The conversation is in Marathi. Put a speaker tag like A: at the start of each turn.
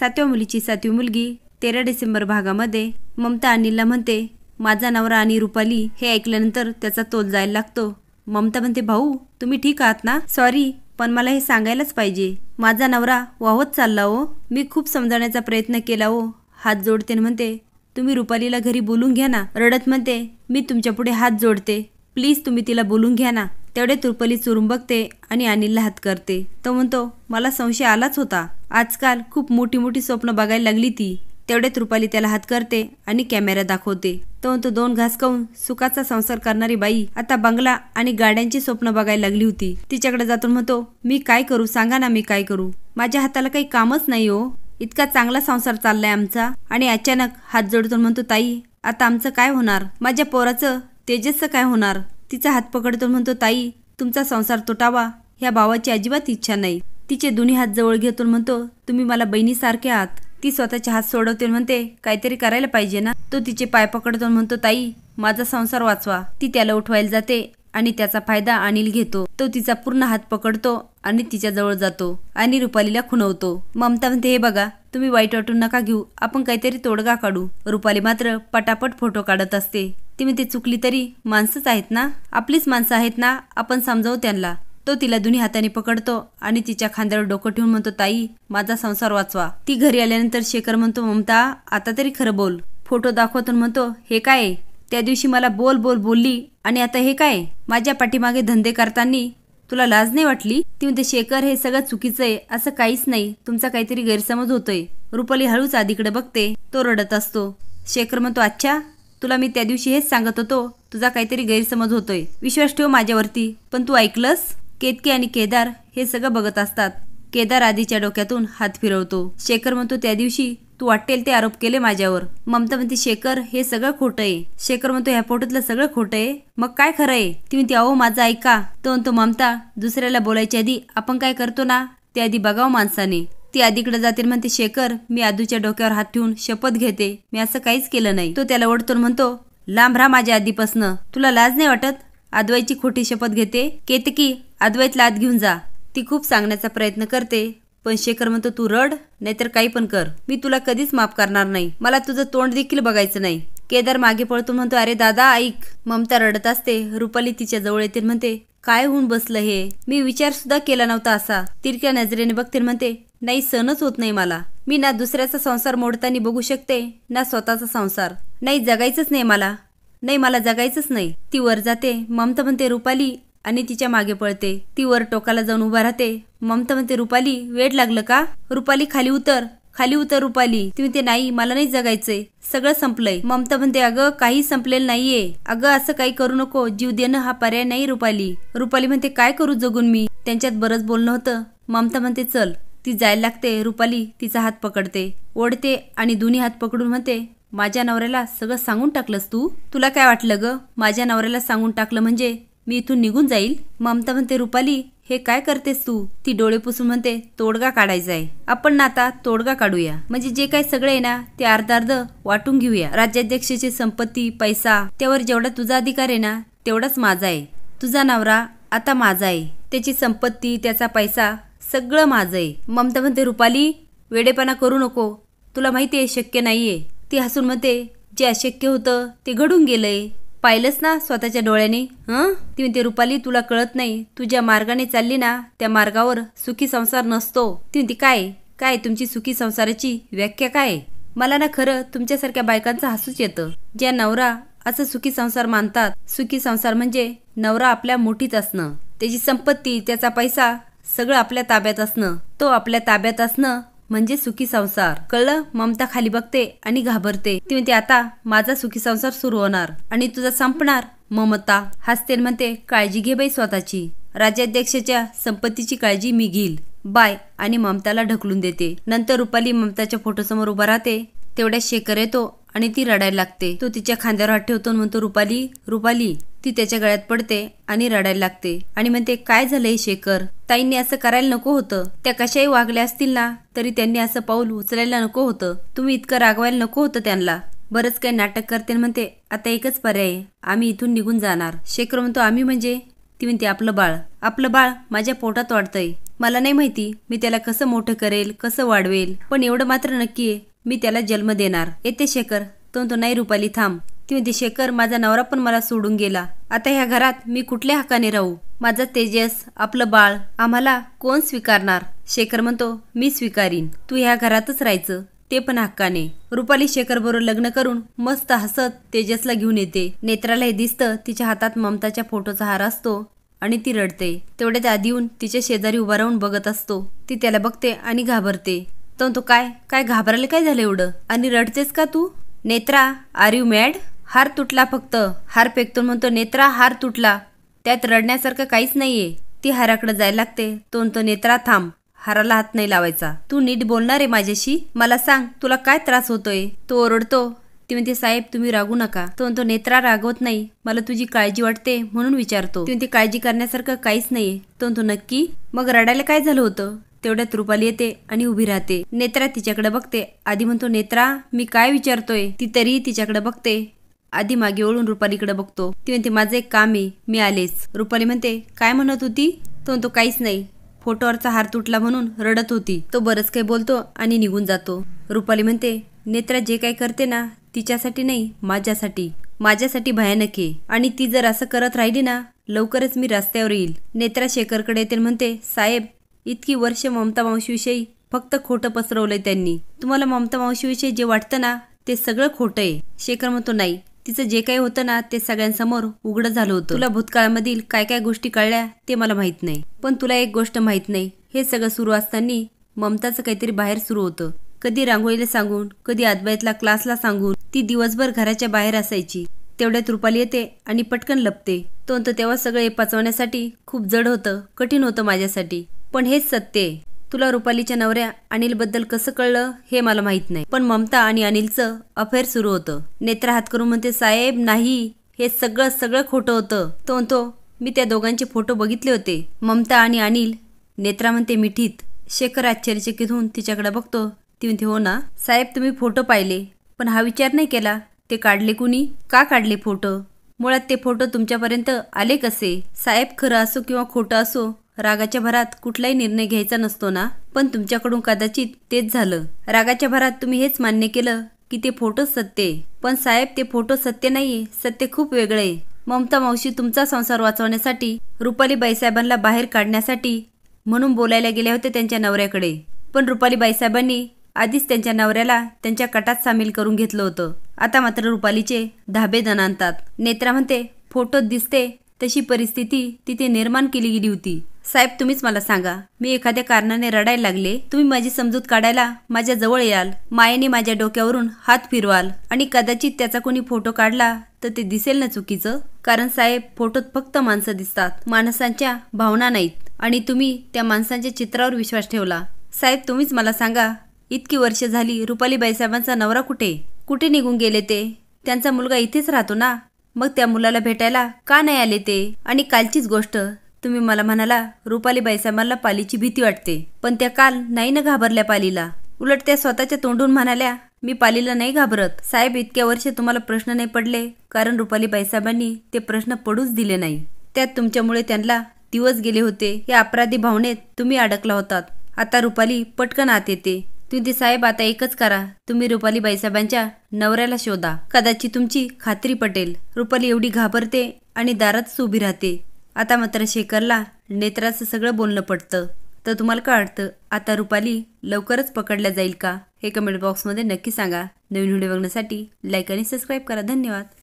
A: सातव्या मुलीची सातवी मुलगी तेरा डिसेंबर भागामध्ये ममता अनिलला म्हणते माझा नवरा आणि रुपाली हे ऐकल्यानंतर त्याचा तोल जायला लागतो ममता म्हणते भाऊ तुम्ही ठीक आहात ना सॉरी पण मला हे सांगायलाच पाहिजे माझा नवरा वाहत चालला हो मी खूप समजावण्याचा प्रयत्न केला हो हात जोडते म्हणते तुम्ही रुपालीला घरी बोलून घ्या ना रडत म्हणते मी तुमच्या हात जोडते प्लीज तुम्ही तिला बोलून घ्या ना तेवढे तुरपली चुरून बघते आणि अनिलला हात करते तो म्हणतो मला संशय आलाच होता आजकाल खूप मोठी मोठी स्वप्न बघायला लागली ती तेवढे त्रुपली त्याला हात करते आणि कॅमेरा दाखवते तो म्हणतो दोन घास खाऊन सुखाचा संसार करणारी बाई आता बंगला आणि गाड्यांची स्वप्न बघायला लागली होती तिच्याकडे जातून म्हणतो मी काय करू सांगा ना मी काय करू माझ्या हाताला काही कामच नाही हो इतका चांगला संसार चाललाय आमचा आणि अचानक हात जोडतो म्हणतो ताई आता आमचं काय होणार माझ्या पोराचं तेजसचं काय होणार तिचा हात पकडतो म्हणतो ताई तुमचा संसार तुटावा ह्या भावाची अजिबात इच्छा नाही तिचे दोन्ही हात जवळ घेतो म्हणतो तुम्ही मला बहिणीसारखे आहात ती स्वतःचे हात सोडवते म्हणते काहीतरी करायला पाहिजे ना तो तिचे पाय पकडतो म्हणतो ताई माझा संसार वाचवा ती त्याला उठवायला जाते आणि त्याचा फायदा अनिल घेतो तो तिचा पूर्ण हात पकडतो आणि तिच्या जवळ जातो आणि रुपालीला खुणवतो ममता म्हणते हे बघा तुम्ही वाईट वाटून नका घेऊ आपण काहीतरी तोडगा काढू रुपाली मात्र पटापट फोटो काढत असते ती मी चुकली तरी माणसंच आहेत ना आपलीच माणसं आहेत ना आपण समजावू त्यांना तो तिला दोन्ही हाताने पकडतो आणि तिच्या खांद्यावर डोकं ठेवून म्हणतो ताई माझा संसार वाचवा ती घरी आल्यानंतर शेखर म्हणतो ममता आता तरी खरं बोल फोटो दाखवतो म्हणतो हे काय त्या दिवशी मला बोल बोल बोलली आणि आता हे काय माझ्या पाठीमागे धंदे करताना तुला लाज नाही वाटली ती म्हणते शेखर हे सगळं चुकीचं आहे असं काहीच नाही तुमचा काहीतरी गैरसमज होतोय रुपाली हळूच आधीकडे बघते तो रडत असतो शेखर म्हणतो अच्छा तुला मी त्या दिवशी हेच सांगत होतो तुझा काहीतरी गैरसमज होतोय विश्वास ठेव माझ्यावरती पण तू ऐकलंस केतके आणि केदार हे सगळं बघत असतात केदार आधीच्या डोक्यातून हात फिरवतो शेखर म्हणतो त्या दिवशी तू वाटेल ते आरोप केले माझ्यावर ममता म्हणते शेखर हे सगळं खोटं आहे शेखर म्हणतो ह्या पोटातलं सगळं खोटं आहे मग काय खरं आहे ती म्हणते अहो माझा ऐका तो म्हणतो ममता दुसऱ्याला बोलायच्या आधी आपण काय करतो ना त्या आधी बघावं माणसाने ती आधीकडे जातील म्हणते शेखर मी आदूच्या डोक्यावर हात ठेवून शपथ घेते मी असं काहीच केलं नाही तो त्याला ओढतो म्हणतो लांब राहा माझ्या आधीपासनं तुला लाज नाही वाटत आदवाईची खोटी शपथ घेते केतकी आदवाईत लाद घेऊन जा ती खूप सांगण्याचा प्रयत्न करते पण शेखर म्हणतो तू रड नाहीतर काही पण कर मी तुला कधीच माफ करणार नाही मला तुझं तोंड देखील बघायचं नाही केदार मागे पळतो म्हणतो अरे दादा ऐक ममता रडत असते रुपाली तिच्या जवळ येतील म्हणते काय होऊन बसलं हे मी विचार सुद्धा केला नव्हता असा तिरक्या नजरेने बघतील म्हणते नाही सणच होत नाही मला मी ना दुसऱ्याचा संसार मोडताना बघू शकते ना स्वतःचा संसार नाही जगायचंच नाही मला नाही मला जगायचंच नाही ती वर जाते ममता म्हणते रुपाली आणि तिच्या मागे पळते ती वर टोकाला जाऊन उभा राहते ममता म्हणते रुपाली वेळ लागलं का रुपाली खाली उतर खाली उतर रुपाली ती म्हणते नाही मला नाही जगायचंय सगळं संपलंय ममता म्हणते अगं काही संपलेलं नाहीये अगं असं काही करू नको जीव देणं हा पर्याय नाही रुपाली रुपाली म्हणते काय करू जगून मी त्यांच्यात बरंच बोलणं होतं ममता म्हणते चल ती जायला लागते रुपाली तिचा हात पकडते ओढते आणि दोन्ही हात पकडून म्हणते माझ्या नवऱ्याला सगळं सांगून टाकलंस तू तुला काय वाटलं ग माझ्या नवऱ्याला सांगून टाकलं म्हणजे मी इथून निघून जाईल ममता म्हणते रुपाली हे काय करतेस तू ती डोळे पुसून म्हणते तोडगा काढायचा आहे आपण ना आता तोडगा काढूया म्हणजे जे काय सगळे ना ते अर्ध अर्ध वाटून घेऊया राज्याध्यक्षाची संपत्ती पैसा त्यावर जेवढा तुझा अधिकार आहे ना तेवढाच माझा आहे तुझा नवरा आता माझा आहे त्याची संपत्ती त्याचा पैसा सगळं माझं आहे ममता म्हणते रुपाली वेडेपणा करू नको तुला माहिती आहे शक्य नाही आहे ती हसून म्हणते जे अशक्य होतं ते घडून गेलंय पाहिलंच ना स्वतःच्या डोळ्याने हं ती म्हणते रुपाली तुला कळत नाही तू ज्या मार्गाने चालली ना त्या मार्गावर सुखी संसार नसतो ती म्हणते काय काय तुमची सुखी संसाराची व्याख्या काय मला ना खरं तुमच्यासारख्या बायकांचं हसूच येतं ज्या नवरा असं सुखी संसार मानतात सुखी संसार म्हणजे नवरा आपल्या मोठीच असणं त्याची संपत्ती त्याचा पैसा सगळं आपल्या ताब्यात असणं तो आपल्या ताब्यात असणं म्हणजे सुखी संसार कळलं ममता खाली बघते आणि घाबरते ती म्हणते आता माझा सुखी संसार सुरू होणार आणि तुझा संपणार ममता हसते म्हणते काळजी घे बाई स्वतःची राज्याध्यक्षाच्या संपत्तीची काळजी मी घेईल बाय आणि ममताला ढकलून देते नंतर रुपाली ममताच्या फोटोसमोर उभा राहते तेवढ्या शेखर येतो आणि ती रडायला लागते तो तिच्या खांद्यावर हात ठेवतो म्हणतो रुपाली रुपाली ती त्याच्या गळ्यात पडते आणि रडायला लागते आणि म्हणते काय झालंय शेखर ताईंनी असं करायला नको होतं त्या कशाही वागल्या असतील ना तरी त्यांनी असं पाऊल उचलायला नको होतं तुम्ही इतकं रागवायला नको होतं त्यांना बरंच काही नाटक करते म्हणते आता एकच पर्याय आम्ही इथून निघून जाणार शेखर म्हणतो आम्ही म्हणजे ती म्हणते आपलं बाळ आपलं बाळ माझ्या पोटात वाढतंय मला नाही माहिती मी त्याला कसं मोठं करेल कसं वाढवेल पण एवढं मात्र नक्की आहे मी त्याला जन्म देणार येते शेखर तो म्हणतो नाही रुपाली थांब ती दिशेकर माझा नवरा पण मला सोडून गेला आता ह्या घरात मी कुठल्या हक्काने राहू माझा तेजस आपलं बाळ आम्हाला कोण स्वीकारणार शेखर म्हणतो मी स्वीकारीन तू ह्या घरातच राहायचं ते पण हक्काने रुपाली शेखर बरोबर लग्न करून मस्त हसत तेजसला घेऊन येते नेत्राला हे दिसतं तिच्या हातात ममताच्या फोटोचा हार असतो आणि ती रडते तेवढ्यात आधी येऊन तिच्या शेजारी उभा राहून बघत असतो ती त्याला बघते आणि घाबरते तर तो काय काय घाबरायला काय झालं एवढं आणि रडतेस का तू नेत्रा आर यू मॅड हार तुटला फक्त हार फेकतो म्हणतो नेत्रा हार तुटला त्यात रडण्यासारखं काहीच नाहीये ती हाराकडे जायला लागते तो म्हणतो नेत्रा थांब हाराला हात नाही लावायचा तू नीट बोलणार आहे माझ्याशी मला सांग तुला काय त्रास होतोय तो ओरडतो ती म्हणते साहेब तुम्ही रागू नका तो म्हणतो नेत्रा रागवत नाही मला तुझी काळजी वाटते म्हणून विचारतो ती म्हणते काळजी करण्यासारखं काहीच नाहीये तो म्हणतो नक्की मग रडायला काय झालं होतं तेवढ्यात रुपाली येते आणि उभी राहते नेत्रा तिच्याकडे बघते आधी म्हणतो नेत्रा मी काय विचारतोय ती तरीही तिच्याकडे बघते आधी मागे ओळून रुपालीकडे बघतो ती म्हणते माझं एक काम आहे मी आलेच रुपाली म्हणते काय म्हणत होती तो म्हणतो काहीच नाही फोटोवरचा हार तुटला म्हणून रडत होती तो बरंच काही बोलतो आणि निघून जातो रुपाली म्हणते नेत्रा जे काय करते ना तिच्यासाठी नाही माझ्यासाठी माझ्यासाठी भयानक आहे आणि ती जर असं करत राहिली ना लवकरच मी रस्त्यावर येईल नेत्रा शेखरकडे येते म्हणते साहेब इतकी वर्ष ममता मावशीविषयी फक्त खोटं पसरवलंय त्यांनी तुम्हाला ममता मावशीविषयी जे वाटतं ना ते सगळं खोटं आहे शेखर म्हणतो नाही तिचं जे काही होतं ना ते सगळ्यांसमोर उघड झालं होतं तुला भूतकाळामधील काय काय गोष्टी कळल्या ते मला माहीत नाही पण तुला एक गोष्ट माहीत नाही हे सगळं सुरू असताना ममताचं काहीतरी बाहेर सुरू होतं कधी रांगोळीला सांगून कधी आदबाईतला क्लासला सांगून ती दिवसभर घराच्या बाहेर असायची तेवढ्यात रुपाली येते आणि पटकन लपते तोंत तेव्हा सगळे पाचवण्यासाठी खूप जड होतं कठीण होतं माझ्यासाठी पण हेच सत्य आहे तुला रुपालीच्या नवऱ्या अनिलबद्दल कसं कळलं हे मला माहीत नाही पण ममता आणि अनिलचं अफेअर सुरू होतं नेत्रा हात करून म्हणते साहेब नाही हे सगळं सगळं खोटं होतं तो म्हणतो मी त्या दोघांचे फोटो बघितले होते ममता आणि अनिल नेत्रा म्हणते मिठीत शेखर आश्चर्यचकित होऊन तिच्याकडे बघतो ती म्हणते हो ना साहेब तुम्ही फोटो पाहिले पण हा विचार नाही केला ते काढले कुणी का काढले फोटो मुळात ते फोटो तुमच्यापर्यंत आले कसे साहेब खरं असो किंवा खोटं असो रागाच्या भरात कुठलाही निर्णय घ्यायचा नसतो ना पण तुमच्याकडून कदाचित तेच झालं रागाच्या भरात तुम्ही हेच मान्य केलं की ते फोटो सत्य पण साहेब ते फोटो सत्य नाही सत्य खूप वेगळे आहे ममता मावशी तुमचा संसार वाचवण्यासाठी रुपाली बाईसाहेबांना बाहेर काढण्यासाठी म्हणून बोलायला गेले होते त्यांच्या नवऱ्याकडे पण रुपाली बाईसाहेबांनी आधीच त्यांच्या नवऱ्याला त्यांच्या कटात सामील करून घेतलं होतं आता मात्र रुपालीचे धाबे दणानतात नेत्रा म्हणते फोटोत दिसते तशी परिस्थिती तिथे निर्माण केली गेली होती साहेब तुम्हीच मला सांगा मी एखाद्या कारणाने रडायला लागले तुम्ही माझी समजूत काढायला माझ्या जवळ याल मायेने माझ्या डोक्यावरून हात फिरवाल आणि कदाचित त्याचा कोणी फोटो काढला तर ते दिसेल ना चुकीचं कारण साहेब फोटोत फक्त माणसं दिसतात माणसांच्या भावना नाहीत आणि तुम्ही त्या माणसांच्या चित्रावर विश्वास ठेवला साहेब तुम्हीच मला सांगा इतकी वर्ष झाली रुपालीबाई साहेबांचा नवरा कुठे कुठे निघून गेले ते त्यांचा मुलगा इथेच राहतो ना मग त्या मुलाला भेटायला का नाही आले ते आणि कालचीच गोष्ट तुम्ही मला म्हणाला रुपाली बाईसाहेबांना पालीची भीती वाटते पण त्या काल नाही ना घाबरल्या पालीला उलट त्या स्वतःच्या तोंडून म्हणाल्या मी पालीला नाही घाबरत साहेब इतक्या वर्ष तुम्हाला प्रश्न नाही पडले कारण रुपाली बाईसाहेबांनी ते प्रश्न पडूच दिले नाही त्यात तुमच्यामुळे त्यांना दिवस गेले होते या अपराधी भावनेत तुम्ही अडकला होतात आता रुपाली पटकन आत येते तुम्ही साहेब आता एकच करा तुम्ही रुपाली बाईसाहेबांच्या नवऱ्याला शोधा कदाचित तुमची खात्री पटेल रुपाली एवढी घाबरते आणि दारात उभी राहते आता मात्र शेखरला नेत्राचं सगळं बोलणं पडतं तर तुम्हाला काय वाटतं आता रुपाली लवकरच पकडल्या जाईल का हे कमेंट बॉक्समध्ये नक्की सांगा नवीन व्हिडिओ बघण्यासाठी लाईक आणि सबस्क्राईब करा धन्यवाद